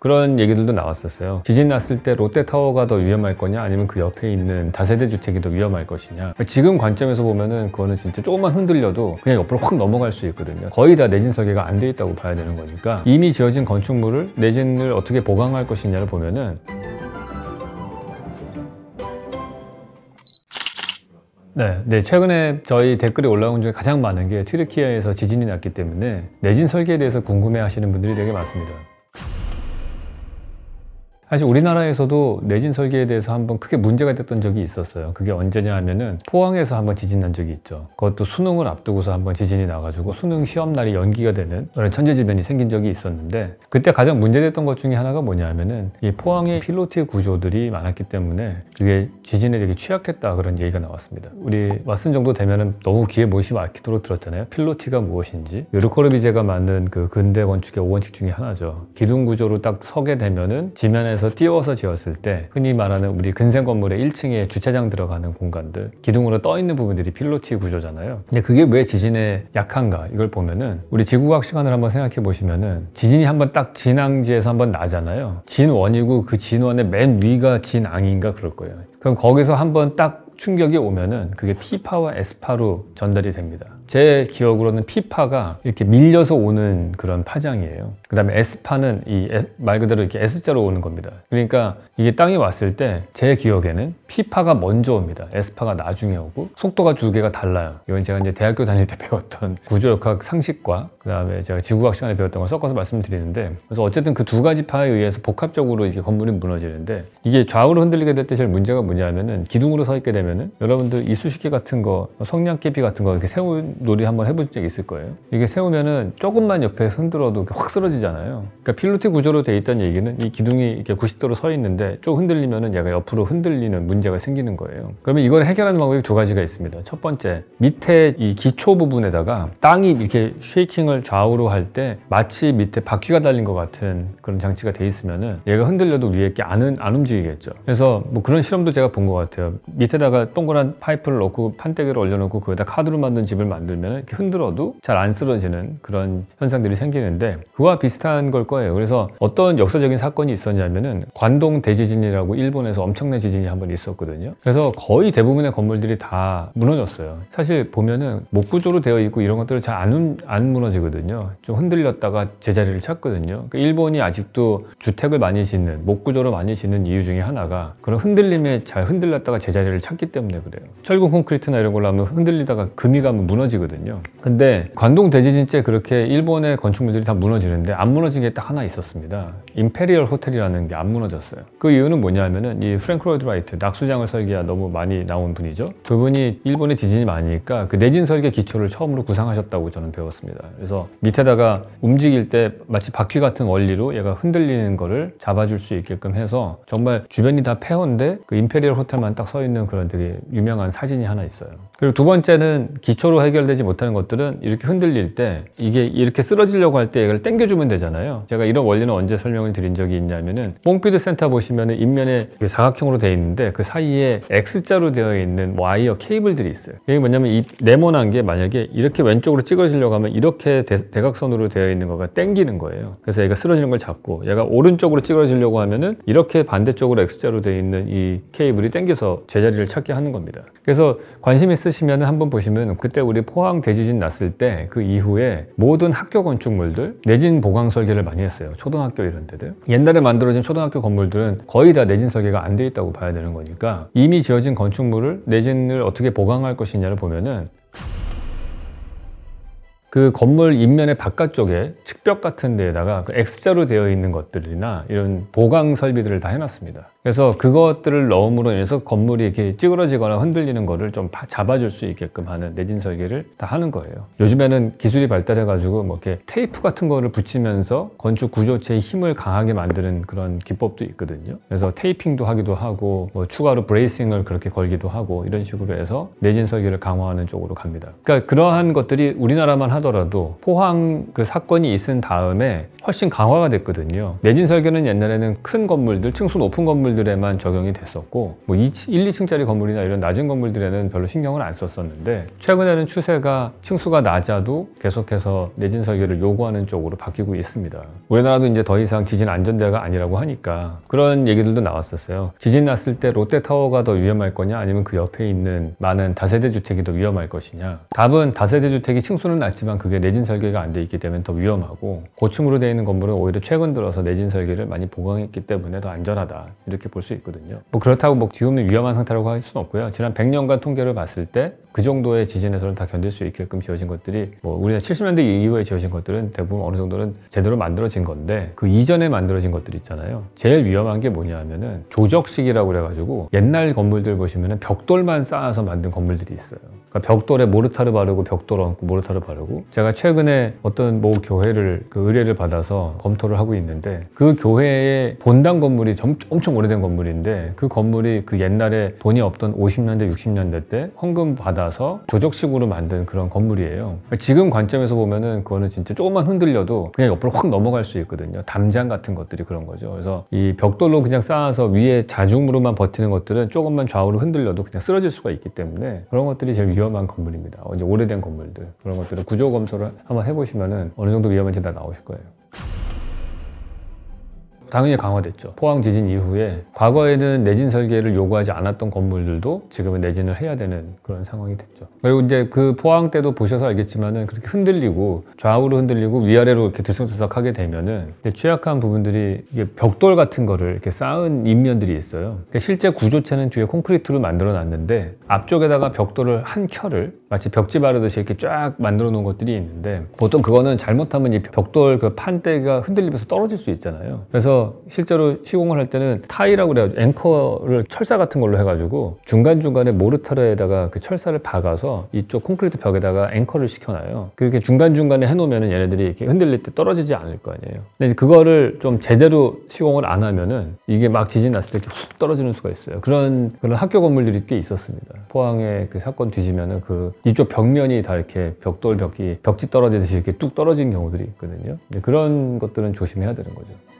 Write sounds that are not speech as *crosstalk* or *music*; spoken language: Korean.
그런 얘기들도 나왔었어요 지진 났을 때 롯데타워가 더 위험할 거냐 아니면 그 옆에 있는 다세대 주택이 더 위험할 것이냐 지금 관점에서 보면은 그거는 진짜 조금만 흔들려도 그냥 옆으로 확 넘어갈 수 있거든요 거의 다 내진 설계가 안 돼 있다고 봐야 되는 거니까 이미 지어진 건축물을 내진을 어떻게 보강할 것이냐를 보면은 네, 네, 최근에 저희 댓글이 올라온 중에 가장 많은 게트리키예에서 지진이 났기 때문에 내진 설계에 대해서 궁금해 하시는 분들이 되게 많습니다 사실 우리나라에서도 내진 설계에 대해서 한번 크게 문제가 됐던 적이 있었어요. 그게 언제냐 하면은 포항에서 한번 지진 난 적이 있죠. 그것도 수능을 앞두고서 한번 지진이 나가지고 수능 시험 날이 연기가 되는 그런 천재지변이 생긴 적이 있었는데 그때 가장 문제됐던 것 중에 하나가 뭐냐 하면은 이 포항의 필로티 구조들이 많았기 때문에 그게 지진에 되게 취약했다 그런 얘기가 나왔습니다. 우리 왓슨 정도 되면은 너무 귀에 못이 막히도록 들었잖아요. 필로티가 무엇인지 르코르비제가 만든 그 근대 건축의 5원칙 중에 하나죠. 기둥 구조로 딱 서게 되면은 지면에서 건물에서 띄워서 지었을 때 흔히 말하는 우리 근생 건물의 1층에 주차장 들어가는 공간들 기둥으로 떠 있는 부분들이 필로티 구조잖아요. 근데 그게 왜 지진에 약한가 이걸 보면은 우리 지구과학 시간을 한번 생각해 보시면은 지진이 한번 딱 진앙지에서 한번 나잖아요. 진원이고 그 진원의 맨 위가 진앙인가 그럴 거예요. 그럼 거기서 한번 딱 충격이 오면은 그게 P파와 S파로 전달이 됩니다. 제 기억으로는 피파가 이렇게 밀려서 오는 그런 파장이에요. 그 다음에 에스파는이 말 그대로 이렇게 S자로 오는 겁니다. 그러니까 이게 땅에 왔을 때 제 기억에는 피파가 먼저 옵니다. 에스파가 나중에 오고 속도가 두 개가 달라요. 이건 제가 이제 대학교 다닐 때 *laughs* 배웠던 구조역학 상식과 그 다음에 제가 지구학 시간에 배웠던 걸 섞어서 말씀드리는데 그래서 어쨌든 그 두 가지 파에 의해서 복합적으로 이게 건물이 무너지는데 이게 좌우로 흔들리게 될 때 제일 문제가 뭐냐면은 기둥으로 서 있게 되면은 여러분들 이쑤시개 같은 거 성냥개비 같은 거 이렇게 세운 놀이 한번 해본 적 있을 거예요. 이게 세우면은 조금만 옆에 흔들어도 확 쓰러지잖아요. 그러니까 필로티 구조로 돼 있다는 얘기는 이 기둥이 이렇게 90도로 서 있는데 쭉 흔들리면은 얘가 옆으로 흔들리는 문제가 생기는 거예요. 그러면 이걸 해결하는 방법이 두 가지가 있습니다. 첫 번째, 밑에 이 기초 부분에다가 땅이 이렇게 쉐이킹을 좌우로 할 때 마치 밑에 바퀴가 달린 것 같은 그런 장치가 돼 있으면은 얘가 흔들려도 위에 이렇게 안, 안 움직이겠죠. 그래서 뭐 그런 실험도 제가 본 것 같아요. 밑에다가 동그란 파이프를 넣고 판때기를 올려놓고 그에다 카드로 만든 집을 만들 흔들면 흔들어도 잘 안 쓰러지는 그런 현상들이 생기는데 그와 비슷한 걸 거예요. 그래서 어떤 역사적인 사건이 있었냐면은 관동 대지진이라고 일본에서 엄청난 지진이 한번 있었거든요. 그래서 거의 대부분의 건물들이 다 무너졌어요. 사실 보면은 목구조로 되어 있고 이런 것들을 잘안 안 무너지거든요. 좀 흔들렸다가 제자리를 찾거든요. 그러니까 일본이 아직도 주택을 많이 짓는 목구조로 많이 짓는 이유 중에 하나가 그런 흔들림에 잘 흔들렸다가 제자리를 찾기 때문에 그래요. 철근 콘크리트나 이런 걸로 하면 흔들리다가 금이 가면 무너지 무너지거든요. 근데 관동 대지진째 그렇게 일본의 건축물들이 다 무너지는데 안 무너진 게 딱 하나 있었습니다. 임페리얼 호텔이라는 게 안 무너졌어요. 그 이유는 뭐냐면은 이 프랭크 로이드 라이트 낙수장을 설계한 너무 많이 나온 분이죠. 그분이 일본의 지진이 많으니까 그 내진 설계 기초를 처음으로 구상하셨다고 저는 배웠습니다. 그래서 밑에다가 움직일 때 마치 바퀴 같은 원리로 얘가 흔들리는 거를 잡아줄 수 있게끔 해서 정말 주변이 다 폐허인데 그 임페리얼 호텔만 딱 서 있는 그런 되게 유명한 사진이 하나 있어요. 그리고 두 번째는 기초로 해결 해결되지 못하는 것들은 이렇게 흔들릴 때 이게 이렇게 쓰러지려고 할 때 이걸 당겨주면 되잖아요 제가 이런 원리는 언제 설명을 드린 적이 있냐면은 뽕피드 센터 보시면은 옆면에 사각형으로 되어 있는데 그 사이에 X자로 되어 있는 와이어 케이블들이 있어요 이게 뭐냐면 이 네모난 게 만약에 이렇게 왼쪽으로 찍어지려고 하면 이렇게 대, 각선으로 되어 있는 거가 땡기는 거예요 그래서 얘가 쓰러지는 걸 잡고 얘가 오른쪽으로 찍어지려고 하면은 이렇게 반대쪽으로 X자로 되어 있는 이 케이블이 땡겨서 제자리를 찾게 하는 겁니다 그래서 관심 있으시면 한번 보시면 그때 우리 포항 대지진 났을 때 그 이후에 모든 학교 건축물들 내진 보강 설계를 많이 했어요. 초등학교 이런 데들. 옛날에 만들어진 초등학교 건물들은 거의 다 내진 설계가 안 돼 있다고 봐야 되는 거니까 이미 지어진 건축물을 내진을 어떻게 보강할 것이냐를 보면은 그 건물 입면의 바깥쪽에 측벽 같은 데에다가 그 X자로 되어 있는 것들이나 이런 보강 설비들을 다 해놨습니다. 그래서 그것들을 넣음으로 인해서 건물이 이렇게 찌그러지거나 흔들리는 거를 좀 잡아줄 수 있게끔 하는 내진 설계를 다 하는 거예요. 요즘에는 기술이 발달해가지고 뭐 이렇게 테이프 같은 거를 붙이면서 건축 구조체의 힘을 강하게 만드는 그런 기법도 있거든요. 그래서 테이핑도 하기도 하고 뭐 추가로 브레이싱을 그렇게 걸기도 하고 이런 식으로 해서 내진 설계를 강화하는 쪽으로 갑니다. 그러니까 그러한 것들이 우리나라만 하 하더라도 포항 그 사건이 있은 다음에 훨씬 강화가 됐거든요. 내진 설계는 옛날에는 큰 건물들, 층수 높은 건물들에만 적용이 됐었고 뭐 1, 2층짜리 건물이나 이런 낮은 건물들에는 별로 신경을 안 썼었는데 최근에는 추세가 층수가 낮아도 계속해서 내진 설계를 요구하는 쪽으로 바뀌고 있습니다. 우리나라도 이제 더 이상 지진 안전대가 아니라고 하니까 그런 얘기들도 나왔었어요. 지진 났을 때 롯데타워가 더 위험할 거냐 아니면 그 옆에 있는 많은 다세대 주택이 더 위험할 것이냐 답은 다세대 주택이 층수는 낮지만 그게 내진 설계가 안 돼 있기 때문에 더 위험하고 고층으로 되어 있는 있는 건물은 오히려 최근 들어서 내진 설계를 많이 보강했기 때문에 더 안전하다 이렇게 볼 수 있거든요 뭐 그렇다고 뭐 지금은 위험한 상태라고 할 수는 없고요 지난 100년간 통계를 봤을 때 그 정도의 지진에서는 다 견딜 수 있게끔 지어진 것들이 뭐우리가 70년대 이후에 지어진 것들은 대부분 어느 정도는 제대로 만들어진 건데 그 이전에 만들어진 것들 있잖아요 제일 위험한 게 뭐냐 하면은 조적식이라고 그래가지고 옛날 건물들 보시면 벽돌만 쌓아서 만든 건물들이 있어요 그러니까 벽돌에 모르타를 바르고 벽돌 얹고 모르타를 바르고 제가 최근에 어떤 모 뭐 교회를 그 의뢰를 받아서 검토를 하고 있는데 그 교회의 본당 건물이 점, 엄청 오래된 건물인데 그 건물이 그 옛날에 돈이 없던 50년대 60년대 때 헌금 받아서 조적식으로 만든 그런 건물이에요 그러니까 지금 관점에서 보면은 그거는 진짜 조금만 흔들려도 그냥 옆으로 확 넘어갈 수 있거든요 담장 같은 것들이 그런 거죠 그래서 이 벽돌로 그냥 쌓아서 위에 자중으로만 버티는 것들은 조금만 좌우로 흔들려도 그냥 쓰러질 수가 있기 때문에 그런 것들이 제일 위험 위험한 건물입니다. 이제 오래된 건물들 그런 것들을 구조 검토를 한번 해보시면 어느 정도 위험한지 다 나오실 거예요. 당연히 강화됐죠. 포항 지진 이후에 과거에는 내진 설계를 요구하지 않았던 건물들도 지금은 내진을 해야 되는 그런 상황이 됐죠. 그리고 이제 그 포항 때도 보셔서 알겠지만은 그렇게 흔들리고 좌우로 흔들리고 위아래로 이렇게 들썩들썩하게 되면은 취약한 부분들이 이게 벽돌 같은 거를 이렇게 쌓은 인면들이 있어요. 그러니까 실제 구조체는 뒤에 콘크리트로 만들어 놨는데 앞쪽에다가 벽돌을 한 켤을 마치 벽지 바르듯이 이렇게 쫙 만들어 놓은 것들이 있는데 보통 그거는 잘못하면 이 벽돌 그 판때가 흔들리면서 떨어질 수 있잖아요. 그래서 실제로 시공을 할 때는 타이라고 그래가지고 앵커를 철사 같은 걸로 해가지고 중간중간에 모르타르에다가 그 철사를 박아서 이쪽 콘크리트 벽에다가 앵커를 시켜놔요. 그렇게 중간중간에 해놓으면 얘네들이 이렇게 흔들릴 때 떨어지지 않을 거 아니에요. 근데 그거를 좀 제대로 시공을 안 하면은 이게 막 지진 났을 때 훅 떨어지는 수가 있어요. 그런 그런 학교 건물들이 꽤 있었습니다. 포항에그 사건 뒤지면은 그 이쪽 벽면이 다 이렇게 벽돌 벽이 벽지 떨어지듯이 이렇게 뚝 떨어지는 경우들이 있거든요. 그런 것들은 조심해야 되는 거죠.